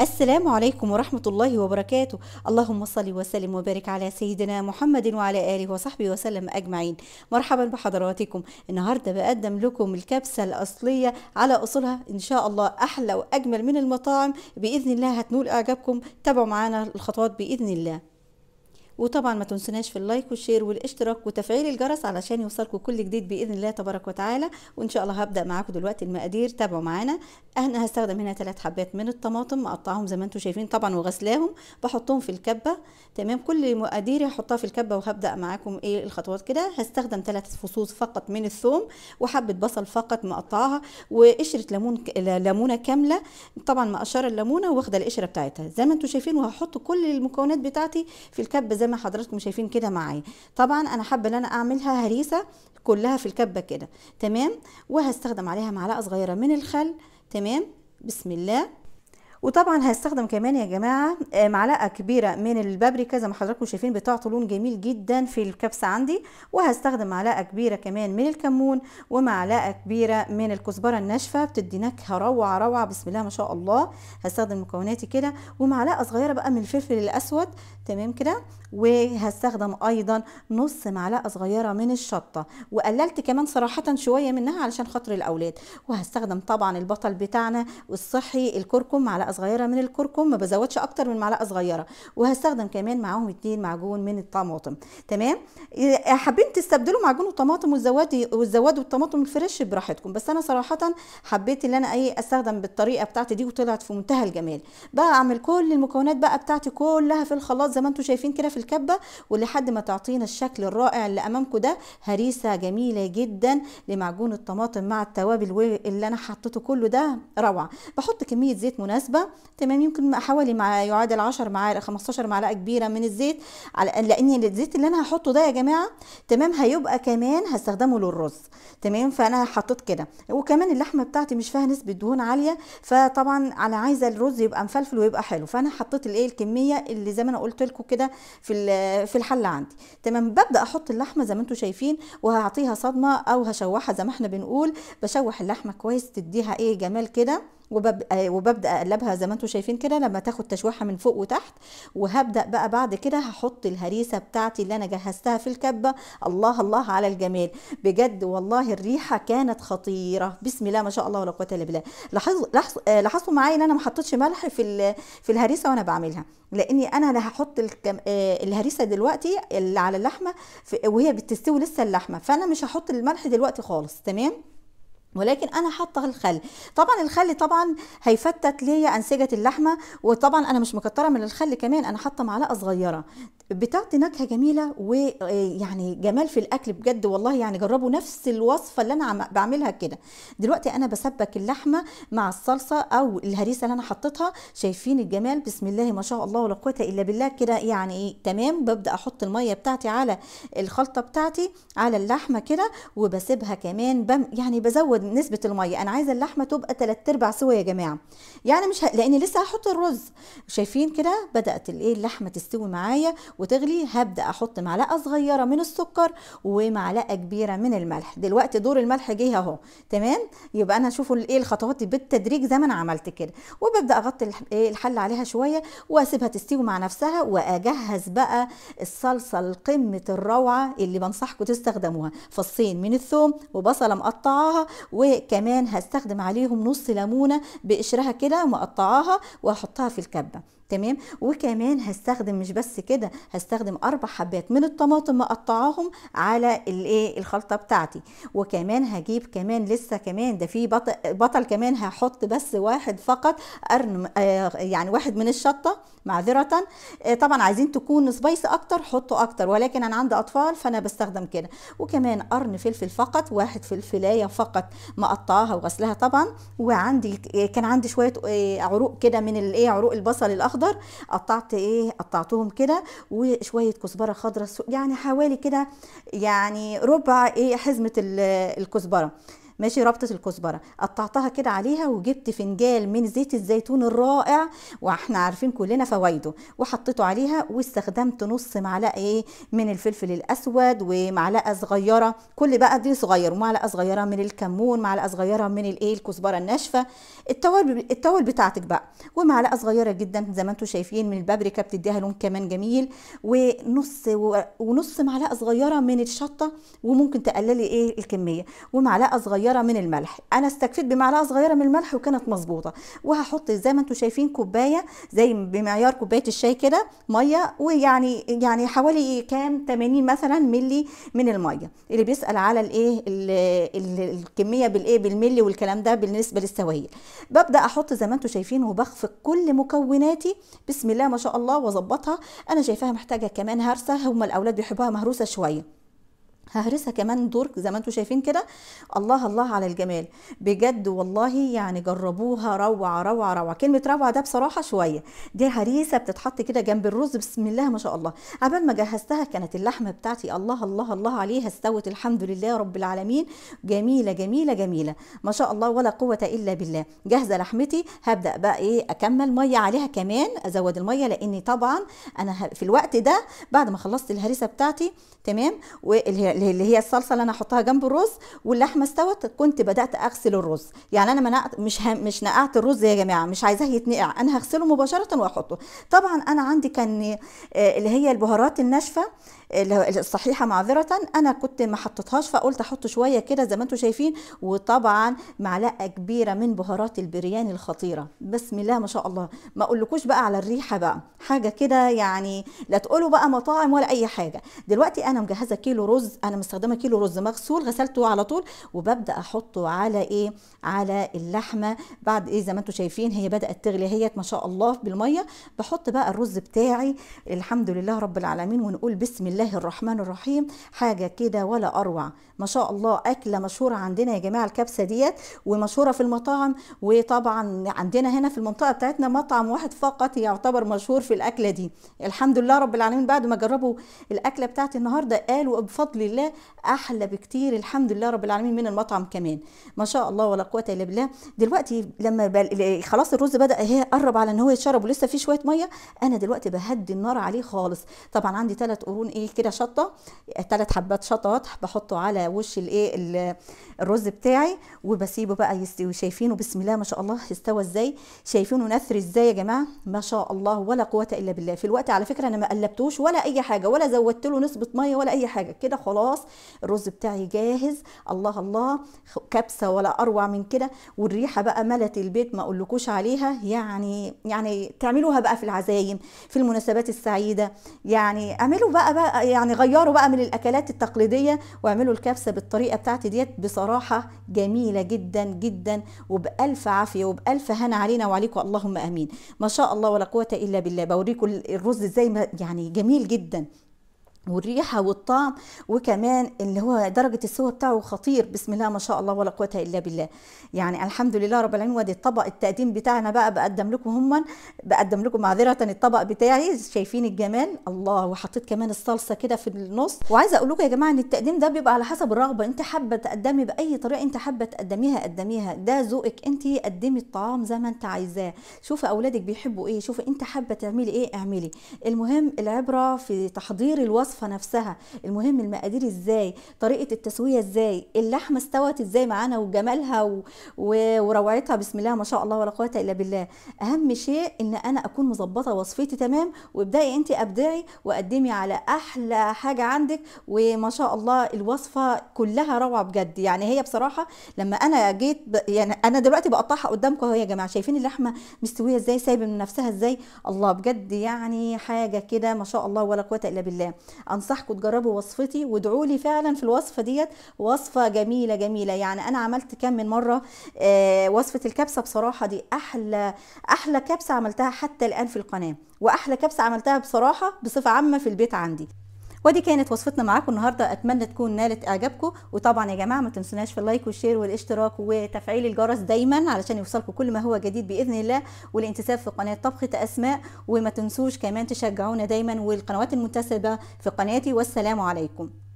السلام عليكم ورحمة الله وبركاته اللهم صل وسلم وبارك على سيدنا محمد وعلى آله وصحبه وسلم أجمعين مرحبا بحضراتكم النهاردة بقدم لكم الكبسة الأصلية على أصولها إن شاء الله أحلى وأجمل من المطاعم بإذن الله هتنول إعجابكم تابعوا معنا الخطوات بإذن الله وطبعا ما تنسوناش في اللايك والشير والاشتراك وتفعيل الجرس علشان يوصلكم كل جديد باذن الله تبارك وتعالى وان شاء الله هبدا معاكم دلوقتي المقادير تابعوا معانا انا هستخدم هنا ثلاث حبات من الطماطم مقطعهم زي ما انتم شايفين طبعا وغسلاهم بحطهم في الكبه تمام كل مقاديري هحطها في الكبه وهبدا معاكم ايه الخطوات كده هستخدم ثلاث فصوص فقط من الثوم وحبه بصل فقط مقطعها وقشره ليمون ليمونه كامله طبعا مقشره الليمونه واخده القشره بتاعتها زي ما انتم شايفين وهحط كل المكونات بتاعتي في الكبه زي ما حضراتكم شايفين كده معايا طبعا انا حابه ان انا اعملها هريسه كلها في الكبه كده تمام وهستخدم عليها معلقه صغيره من الخل تمام بسم الله وطبعا هستخدم كمان يا جماعه آه، معلقه كبيره من البابريكا زي ما حضراتكم شايفين بتعطي لون جميل جدا في الكبسه عندي وهستخدم معلقه كبيره كمان من الكمون ومعلقه كبيره من الكزبره الناشفه بتدي نكهه روعه روعه بسم الله ما شاء الله هستخدم مكوناتي كده ومعلقه صغيره بقى من الفلفل الاسود تمام كده وهستخدم ايضا نص معلقه صغيره من الشطه وقللت كمان صراحه شويه منها علشان خاطر الاولاد وهستخدم طبعا البطل بتاعنا الصحي الكركم معلقه معلقه صغيره من الكركم ما بزودش اكتر من معلقه صغيره وهستخدم كمان معاهم اتنين معجون من الطماطم تمام إيه، حابين تستبدلوا معجون الطماطم وتزودي وتزودوا والطماطم الفريش براحتكم بس انا صراحه حبيت ان انا اي استخدم بالطريقه بتاعتي دي وطلعت في منتهى الجمال بقى اعمل كل المكونات بقى بتاعتي كلها في الخلاط زي ما انتم شايفين كده في الكبه ولحد ما تعطينا الشكل الرائع اللي امامكم ده هريسه جميله جدا لمعجون الطماطم مع التوابل اللي انا حطيته كله ده روعه بحط كميه زيت مناسبه تمام يمكن حوالي مع يعادل 10 معالق 15 معلقه كبيره من الزيت على لان الزيت اللي انا هحطه ده يا جماعه تمام هيبقى كمان هستخدمه للرز تمام فانا حطيت كده وكمان اللحمه بتاعتي مش فيها نسبه دهون عاليه فطبعا انا عايزه الرز يبقى مفلفل ويبقى حلو فانا حطيت الايه الكميه اللي زي ما انا قلت لكم كده في في الحله عندي تمام ببدا احط اللحمه زي ما انتم شايفين وهعطيها صدمه او هشوحها زي ما احنا بنقول بشوح اللحمه كويس تديها ايه جمال كده وببقى, آه، وببدا اقلبها زي ما انتم شايفين كده لما تاخد تشويحه من فوق وتحت وهبدا بقى بعد كده هحط الهريسه بتاعتي اللي انا جهزتها في الكبه الله الله على الجمال بجد والله الريحه كانت خطيره بسم الله ما شاء الله ولا قوه الا بالله لاحظوا لاحظوا آه، معايا ان انا ما حطيتش ملح في في الهريسه وانا بعملها لاني انا اللي هحط آه، الهريسه دلوقتي اللي على اللحمه وهي بتستوي لسه اللحمه فانا مش هحط الملح دلوقتي خالص تمام ولكن انا حاطه الخل طبعا الخل طبعا هيفتت ليا انسجه اللحمه وطبعا انا مش مكتره من الخل كمان انا حاطه معلقه صغيره بتعطي نكهه جميله ويعني جمال في الاكل بجد والله يعني جربوا نفس الوصفه اللي انا بعملها كده دلوقتي انا بسبك اللحمه مع الصلصه او الهريسه اللي انا حطيتها شايفين الجمال بسم الله ما شاء الله ولا قوه الا بالله كده يعني ايه تمام ببدا احط الميه بتاعتي على الخلطه بتاعتي على اللحمه كده وبسيبها كمان بم يعني بزود نسبه الميه انا عايزه اللحمه تبقى 3 ارباع سوا يا جماعه يعني مش ه... لان لسه هحط الرز شايفين كده بدات الايه اللحمه تستوي معايا وتغلي هبدا احط معلقه صغيره من السكر ومعلقه كبيره من الملح دلوقتي دور الملح جه اهو تمام يبقى انا هشوف ايه الخطوات بالتدريج زي ما انا عملت كده وببدا اغطي إيه الحل عليها شويه واسيبها تستوي مع نفسها واجهز بقى الصلصه القمه الروعه اللي بنصحكم تستخدموها فصين من الثوم وبصله مقطعاها وكمان هستخدم عليهم نص ليمونه بقشرها كده مقطعاها واحطها في الكبه تمام وكمان هستخدم مش بس كده هستخدم اربع حبات من الطماطم مقطعاهم على الايه الخلطه بتاعتي وكمان هجيب كمان لسه كمان ده في بطل, بطل كمان هحط بس واحد فقط قرن آه يعني واحد من الشطه معذره آه طبعا عايزين تكون سبايس اكتر حطوا اكتر ولكن انا عندي اطفال فانا بستخدم كده وكمان قرن فلفل فقط واحد فلفلايه فقط مقطعاها وغسلها طبعا وعندي كان عندي شويه آه، عروق كده من الايه عروق البصل الاخضر اخضر قطعت ايه قطعتهم كده وشويه كزبره خضراء يعني حوالي كده يعني ربع ايه حزمه الكزبره ماشي ربطه الكزبره قطعتها كده عليها وجبت فنجال من زيت الزيتون الرائع واحنا عارفين كلنا فوائده وحطيته عليها واستخدمت نص معلقه ايه من الفلفل الاسود ومعلقه صغيره كل بقى دي صغير ومعلقه صغيره من الكمون معلقه صغيره من الايه الكزبره الناشفه التوابل التوابل بتاعتك بقى ومعلقه صغيره جدا زي ما انتم شايفين من البابريكا بتديها لون كمان جميل ونص ونص معلقه صغيره من الشطه وممكن تقللي ايه الكميه ومعلقه صغيره صغيره من الملح انا استكفيت بمعلقه صغيره من الملح وكانت مظبوطه وهحط زي ما انتم شايفين كوبايه زي بمعيار كوبايه الشاي كده ميه ويعني يعني حوالي كام 80 مثلا ملي من الميه اللي بيسال على الايه الكميه بالايه بالملي والكلام ده بالنسبه للسوائل ببدا احط زي ما انتم شايفين وبخفق كل مكوناتي بسم الله ما شاء الله واظبطها انا شايفاها محتاجه كمان هرسه هم الاولاد بيحبوها مهروسه شويه ههرسها كمان دور زي ما انتم شايفين كده الله الله على الجمال بجد والله يعني جربوها روعه روعه روعه كلمه روعه ده بصراحه شويه دي هريسه بتتحط كده جنب الرز بسم الله ما شاء الله قبل ما جهزتها كانت اللحمه بتاعتي الله الله الله عليها استوت الحمد لله رب العالمين جميله جميله جميله ما شاء الله ولا قوه الا بالله جاهزه لحمتي هبدا بقى ايه اكمل ميه عليها كمان ازود الميه لاني طبعا انا في الوقت ده بعد ما خلصت الهريسه بتاعتي تمام والهريسة اللي هي الصلصه اللي انا هحطها جنب الرز واللحمه استوت كنت بدات اغسل الرز يعني انا منقت مش هم مش نقعت الرز يا جماعه مش عايزاه يتنقع انا هغسله مباشره واحطه طبعا انا عندي كان آه، اللي هي البهارات الناشفه الصحيحه معذره انا كنت ما حطيتهاش فقلت احط شويه كده زي ما انتم شايفين وطبعا معلقه كبيره من بهارات البرياني الخطيره بسم الله ما شاء الله ما اقولكوش بقى على الريحه بقى حاجه كده يعني لا تقولوا بقى مطاعم ولا اي حاجه دلوقتي انا مجهزه كيلو رز انا مستخدمه كيلو رز مغسول غسلته على طول وببدا احطه على ايه على اللحمه بعد ايه زي ما انتم شايفين هي بدات تغلي اهيت ما شاء الله بالميه بحط بقى الرز بتاعي الحمد لله رب العالمين ونقول بسم الله الرحمن الرحيم حاجه كده ولا اروع ما شاء الله اكله مشهوره عندنا يا جماعه الكبسه ديت ومشهوره في المطاعم وطبعا عندنا هنا في المنطقه بتاعتنا مطعم واحد فقط يعتبر مشهور في الاكله دي الحمد لله رب العالمين بعد ما جربوا الاكله بتاعتي النهارده قالوا بفضل الله بالله احلى بكتير الحمد لله رب العالمين من المطعم كمان ما شاء الله ولا قوه الا بالله دلوقتي لما بل... خلاص الرز بدا اهي قرب على ان هو يتشرب ولسه في شويه ميه انا دلوقتي بهدي النار عليه خالص طبعا عندي ثلاث قرون ايه كده شطه ثلاث حبات شطه بحطه على وش الايه الرز بتاعي وبسيبه بقى يستوي شايفينه بسم الله ما شاء الله استوى ازاي شايفينه نثر ازاي يا جماعه ما شاء الله ولا قوه الا بالله في الوقت على فكره انا ما قلبتوش ولا اي حاجه ولا زودت له نسبه ميه ولا اي حاجه كده خلاص خلاص الرز بتاعي جاهز الله الله كبسه ولا اروع من كده والريحه بقى ملت البيت ما اقولكوش عليها يعني يعني تعملوها بقى في العزايم في المناسبات السعيده يعني اعملوا بقى, بقى يعني غيروا بقى من الاكلات التقليديه واعملوا الكبسه بالطريقه بتاعتي ديت بصراحه جميله جدا جدا وبالف عافيه وبالف هنا علينا وعليكم اللهم امين ما شاء الله ولا قوه الا بالله بوريكم الرز ازاي يعني جميل جدا والريحه والطعم وكمان اللي هو درجه السوى بتاعه خطير بسم الله ما شاء الله ولا قوه الا بالله يعني الحمد لله رب العالمين ودي الطبق التقديم بتاعنا بقى بقدم لكم هم بقدم لكم معذره الطبق بتاعي شايفين الجمال الله وحطيت كمان الصلصه كده في النص وعايزه اقول لكم يا جماعه ان التقديم ده بيبقى على حسب الرغبه انت حابه تقدمي باي طريقه انت حابه تقدميها قدميها ده ذوقك انت قدمي الطعام زي ما انت عايزاه شوفي اولادك بيحبوا ايه شوفي انت حابه تعملي ايه اعملي المهم العبره في تحضير الوصف الوصفه نفسها المهم المقادير ازاي طريقه التسويه ازاي اللحمه استوت ازاي معانا وجمالها و... وروعتها بسم الله ما شاء الله ولا قوه الا بالله اهم شيء ان انا اكون مظبطه وصفتي تمام وابداي انت ابدعي وقدمي على احلى حاجه عندك وما شاء الله الوصفه كلها روعه بجد يعني هي بصراحه لما انا جيت ب... يعني انا دلوقتي بقطعها قدامكم اهو يا جماعه شايفين اللحمه مستويه ازاي سايبه من نفسها ازاي الله بجد يعني حاجه كده ما شاء الله ولا قوه الا بالله انصحكم تجربوا وصفتي وادعوا لي فعلا في الوصفه ديت وصفه جميله جميله يعني انا عملت كم من مره آه، وصفه الكبسه بصراحه دي احلى احلى كبسه عملتها حتى الان في القناه واحلى كبسه عملتها بصراحه بصفه عامه في البيت عندي ودي كانت وصفتنا معاكم النهارده اتمنى تكون نالت اعجابكم وطبعا يا جماعه ما تنسوناش في اللايك والشير والاشتراك وتفعيل الجرس دايما علشان يوصلكم كل ما هو جديد باذن الله والانتساب في قناه طبخه اسماء وما تنسوش كمان تشجعونا دايما والقنوات المنتسبه في قناتي والسلام عليكم